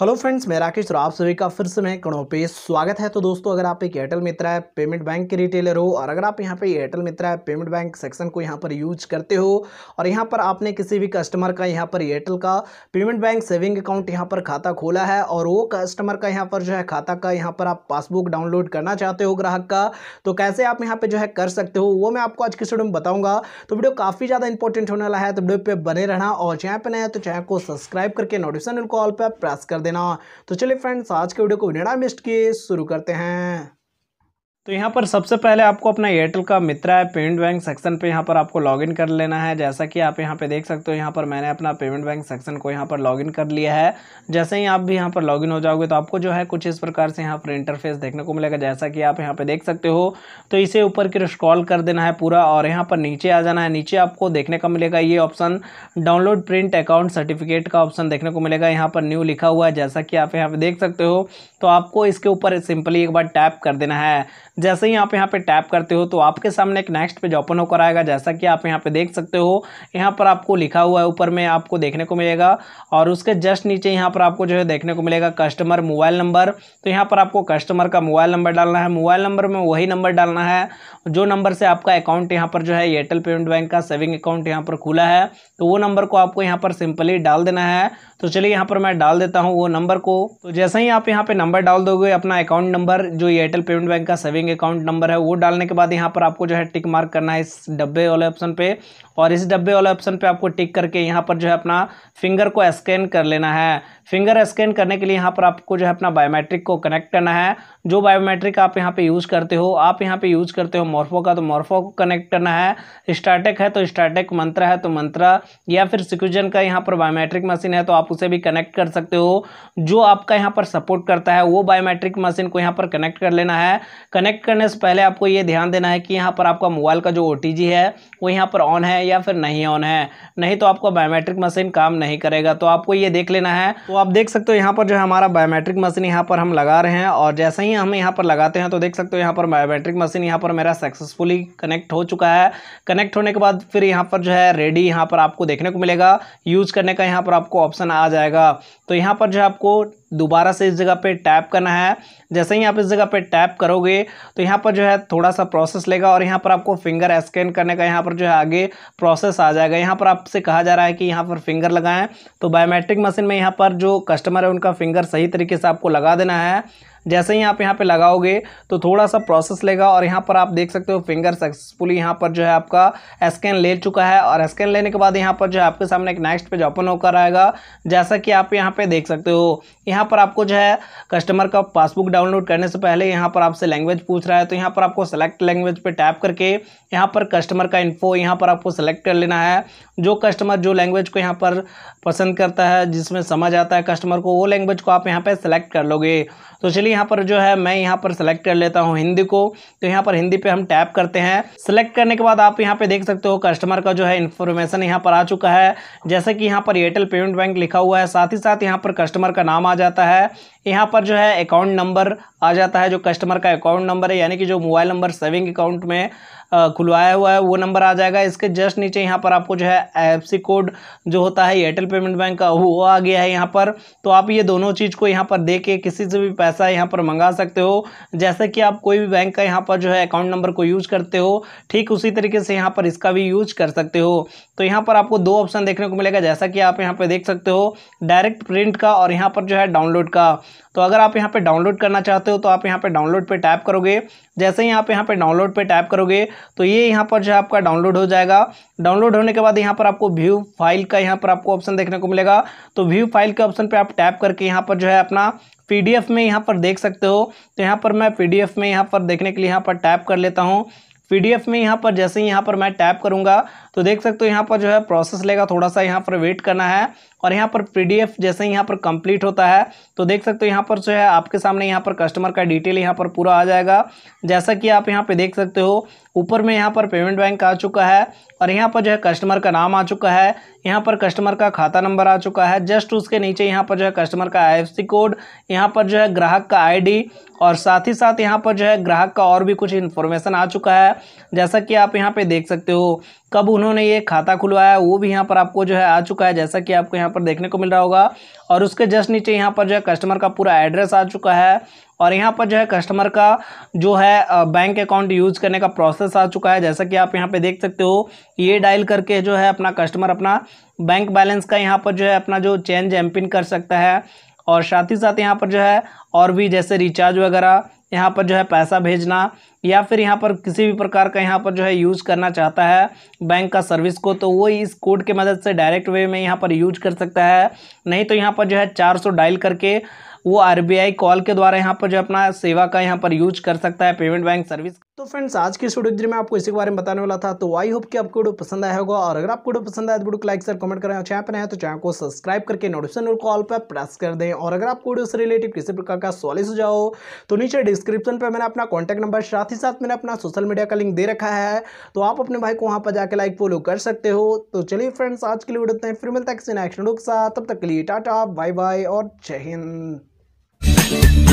hello friends मैं राकेश और आप सभी का फिर से मैं कणों पे स्वागत है तो दोस्तों अगर आप एक एयरटेल मित्र है पेमेंट बैंक के रिटेलर हो और अगर आप यहाँ पे एयरटेल मित्र है पेमेंट बैंक सेक्शन को यहाँ पर यूज करते हो और यहाँ पर आपने किसी भी कस्टमर का यहाँ पर एयरटेल का पेमेंट बैंक सेविंग अकाउंट यहाँ पर खाता खोला है और वो कस्टमर का यहाँ पर जो है खाता का यहाँ पर आप पासबुक डाउनलोड करना चाहते हो ग्राहक का तो कैसे आप यहाँ पर जो है कर सकते हो वो मैं आपको आज की वीडियो में बताऊँगा तो वीडियो काफ़ी ज़्यादा इंपॉर्टेंट होने वाला है तो वीडियो पर बने रहना और चैनल पर नया तो चैनल को सब्सक्राइब करके नोटिफिकेशन कॉल पर प्रेस कर देना देना तो चलिए फ्रेंड्स आज के वीडियो को बिना मिस्ट किए शुरू करते हैं तो यहाँ पर सबसे पहले आपको अपना एयरटेल का मित्रा है पेमेंट बैंक सेक्शन पे यहाँ पर आपको लॉगिन कर लेना है जैसा कि आप यहाँ पे देख सकते हो यहाँ पर मैंने अपना पेमेंट बैंक सेक्शन को यहाँ पर लॉगिन कर लिया है जैसे ही आप भी यहाँ पर लॉगिन हो जाओगे तो आपको जो है कुछ इस प्रकार से यहाँ पर इंटरफेस देखने को मिलेगा जैसा कि आप यहाँ पर देख सकते हो तो इसे ऊपर की स्क्रॉल कर देना है पूरा और यहाँ पर नीचे आ जाना है नीचे आपको देखने का मिलेगा ये option download print account certificate का ऑप्शन देखने को मिलेगा यहाँ पर न्यू लिखा हुआ है जैसा कि आप यहाँ पर देख सकते हो तो आपको इसके ऊपर सिंपली एक बार टैप कर देना है जैसे ही आप यहाँ पे टैप करते हो तो आपके सामने एक नेक्स्ट पेज ओपन होकर आएगा जैसा कि आप यहाँ पे देख सकते हो यहाँ पर आपको लिखा हुआ है ऊपर में आपको देखने को मिलेगा और उसके जस्ट नीचे यहाँ पर आपको जो है देखने को मिलेगा कस्टमर मोबाइल नंबर तो यहाँ पर आपको कस्टमर का मोबाइल नंबर डालना है मोबाइल नंबर में वही नंबर डालना है जो नंबर से आपका अकाउंट यहाँ पर जो है एयरटेल पेमेंट बैंक का सेविंग अकाउंट यहाँ पर खुला है तो वो नंबर को आपको यहाँ पर सिंपली डाल देना है तो चलिए यहाँ पर मैं डाल देता हूँ वो नंबर को तो जैसे ही आप यहाँ पे नंबर डाल दोगे अपना अकाउंट नंबर जो एयरटेल पेमेंट बैंक का सेविंग अकाउंट नंबर है वो डालने के बाद यहाँ पर आपको जो है टिक मार्क करना है इस डब्बे वाले ऑप्शन पे और इस डब्बे वाले ऑप्शन पे आपको टिक करके यहाँ पर जो है अपना फिंगर को स्कैन कर लेना है फिंगर स्कैन करने के लिए यहाँ पर आपको जो है अपना बायोमेट्रिक को कनेक्ट करना है जो बायोमेट्रिक आप यहाँ पे यूज़ करते हो आप यहाँ पे यूज़ करते हो मॉर्फो का तो मॉर्फो को कनेक्ट करना है स्टार्टेक है तो स्टार्टेक मंत्र है तो मंत्र या फिर सिक्यूजन का यहाँ पर बायोमेट्रिक मशीन है तो आप उसे भी कनेक्ट कर सकते हो जो आपका यहाँ पर सपोर्ट करता है वो बायोमेट्रिक मशीन को यहाँ पर कनेक्ट कर लेना है कनेक्ट करने से पहले आपको ये ध्यान देना है कि यहाँ पर आपका मोबाइल का जो ओ है वो यहाँ पर ऑन है या फिर नहीं ऑन है नहीं तो आपका बायोमेट्रिक मशीन काम नहीं करेगा तो आपको ये देख लेना है तो आप देख सकते हो यहाँ पर जो है हमारा बायोमेट्रिक मशीन यहाँ पर हम लगा रहे हैं और जैसे ही हम यहाँ पर लगाते हैं तो देख सकते हो यहाँ पर बायोमेट्रिक मशीन यहाँ पर मेरा सक्सेसफुली कनेक्ट हो चुका है कनेक्ट होने के बाद फिर यहाँ पर जो है रेडी यहाँ पर आपको देखने को मिलेगा यूज़ करने का यहाँ पर आपको ऑप्शन आ जाएगा तो यहाँ पर जो है आपको दोबारा से इस जगह पे टैप करना है जैसे ही आप इस जगह पे टैप करोगे तो यहाँ पर जो है थोड़ा सा प्रोसेस लेगा और यहाँ पर आपको फिंगर स्कैन करने का यहाँ पर जो है आगे प्रोसेस आ जाएगा यहाँ पर आपसे कहा जा रहा है कि यहाँ पर फिंगर लगाएं तो बायोमेट्रिक मशीन में यहाँ पर जो कस्टमर है उनका फिंगर सही तरीके से आपको लगा देना है जैसे ही आप यहाँ पे लगाओगे तो थोड़ा सा प्रोसेस लेगा और यहाँ पर आप देख सकते हो फिंगर सक्सेसफुली यहाँ पर जो है आपका स्कैन ले चुका है और स्कैन लेने के बाद यहाँ पर जो है आपके सामने एक नेक्स्ट पेज ओपन होकर आएगा जैसा कि आप यहाँ पर देख सकते हो यहाँ पर आपको जो है कस्टमर का पासबुक डाउनलोड करने से पहले यहाँ पर आपसे लैंग्वेज पूछ रहा है तो यहाँ पर आपको सेलेक्ट लैंग्वेज पर टैप करके यहाँ पर कस्टमर का इन्फो यहाँ पर आपको सेलेक्ट कर लेना है जो कस्टमर जो लैंग्वेज को यहाँ पर पसंद करता है जिसमें समझ आता है कस्टमर को वो लैंग्वेज को आप यहाँ पर सेलेक्ट कर लोगे तो चलिए यहाँ पर जो है मैं यहाँ पर सेलेक्ट कर लेता हूँ हिंदी को तो यहाँ पर हिंदी पे हम टैप करते हैं सेलेक्ट करने के बाद आप यहाँ पे देख सकते हो कस्टमर का जो है इन्फॉर्मेशन यहाँ पर आ चुका है जैसे कि यहाँ पर एयरटेल पेमेंट बैंक लिखा हुआ है साथ ही साथ यहाँ पर कस्टमर का नाम आ जाता है यहाँ पर जो है अकाउंट नंबर आ जाता है जो कस्टमर का अकाउंट नंबर है यानी कि जो मोबाइल नंबर सेविंग अकाउंट में खुलवाया हुआ है वो नंबर आ जाएगा इसके जस्ट नीचे यहाँ पर आपको जो है एफ कोड जो होता है एयरटेल पेमेंट बैंक का वो आ गया है यहाँ पर तो आप ये दोनों चीज़ को यहाँ पर दे के किसी से भी पैसा यहाँ पर मंगा सकते हो जैसे कि आप कोई भी बैंक का यहाँ पर जो है अकाउंट नंबर को यूज़ करते हो ठीक उसी तरीके से यहाँ पर इसका भी यूज कर सकते हो तो यहाँ पर आपको दो ऑप्शन देखने को मिलेगा जैसा कि आप यहाँ पर देख सकते हो डायरेक्ट प्रिंट का और यहाँ पर जो है डाउनलोड का तो अगर आप यहाँ पे डाउनलोड करना चाहते हो तो आप यहाँ पे डाउनलोड पे टैप करोगे जैसे ही आप यहाँ पे डाउनलोड पे टैप करोगे तो ये यहाँ पर जो है आपका डाउनलोड हो जाएगा डाउनलोड होने के बाद यहाँ पर आपको व्यू फाइल का यहाँ पर आपको ऑप्शन देखने को मिलेगा तो व्यू फाइल के ऑप्शन पर आप टैप करके यहाँ पर जो है अपना पीडीएफ में यहाँ पर देख सकते हो तो यहाँ पर मैं पी में यहाँ पर देखने के लिए यहाँ पर टैप कर लेता हूँ पीडीएफ में यहाँ पर जैसे ही यहाँ पर मैं टैप करूँगा तो देख सकते हो यहाँ पर जो है प्रोसेस लेगा थोड़ा सा यहाँ पर वेट करना है और यहाँ पर पी जैसे यहाँ पर कंप्लीट होता है तो देख सकते हो यहाँ पर जो है आपके सामने यहाँ पर कस्टमर का डिटेल यहाँ पर पूरा आ जाएगा जैसा कि आप यहाँ पर देख सकते हो ऊपर में यहाँ पर पेमेंट बैंक आ चुका है और यहाँ पर जो है कस्टमर का नाम आ चुका है यहाँ पर कस्टमर का खाता नंबर आ चुका है जस्ट उसके नीचे यहाँ पर जो है कस्टमर का आई कोड यहाँ पर जो है ग्राहक का आईडी और साथ ही साथ यहाँ पर जो है ग्राहक का और भी कुछ इन्फॉर्मेशन आ चुका है जैसा कि आप यहाँ पे देख सकते हो कब उन्होंने ये खाता खुलवाया वो भी यहाँ पर आपको जो है आ चुका है जैसा कि आपको यहाँ यहाँ पर देखने को मिल रहा होगा और उसके जस्ट नीचे यहाँ पर जो है कस्टमर का पूरा एड्रेस आ चुका है और यहाँ पर जो है कस्टमर का जो है बैंक अकाउंट यूज़ करने का प्रोसेस आ चुका है जैसा कि आप यहाँ पे देख सकते हो ये डायल करके जो है अपना कस्टमर अपना बैंक बैलेंस का यहाँ पर जो है अपना जो चेंज एम कर सकता है और साथ ही साथ यहाँ पर जो है और भी जैसे रिचार्ज वगैरह यहाँ पर जो है पैसा भेजना या फिर यहाँ पर किसी भी प्रकार का यहाँ पर जो है यूज़ करना चाहता है बैंक का सर्विस को तो वो इस कोड के मदद से डायरेक्ट वे में यहाँ पर यूज कर सकता है नहीं तो यहाँ पर जो है चार सौ डायल करके वो आरबीआई कॉल के द्वारा यहाँ पर जो अपना सेवा का यहाँ पर यूज कर सकता है पेमेंट बैंक सर्विस तो फ्रेंड्स आज की वीडियो में आपको इसी के बारे में बताने वाला था तो आई होप कि आपको वीडियो पसंद आया होगा और अगर आपको वीडियो पसंद आया तो वीडियो को लाइक सर कमेंट करें और चैनल पर आए तो चैनल को सब्सक्राइब करके नोटिफिकेशन कॉल पर प्रेस कर दें और अगर आपको वीडियो से रिलेटिव किसी प्रकार का सॉलिस हो जाओ तो नीचे डिस्क्रिप्शन पर मैंने अपना कॉन्टैक्ट नंबर साथ ही साथ मैंने अपना सोशल मीडिया का लिंक दे रखा है तो आप अपने भाई को वहाँ पर जाकर लाइक फॉलो कर सकते हो तो चलिए फ्रेंड्स आज के लिए वीडियो हैं फिर मिलता है किसी नेक्स्ट वीडियो के साथ तब तक के लिए टाटा बाय बाय और जय हिंद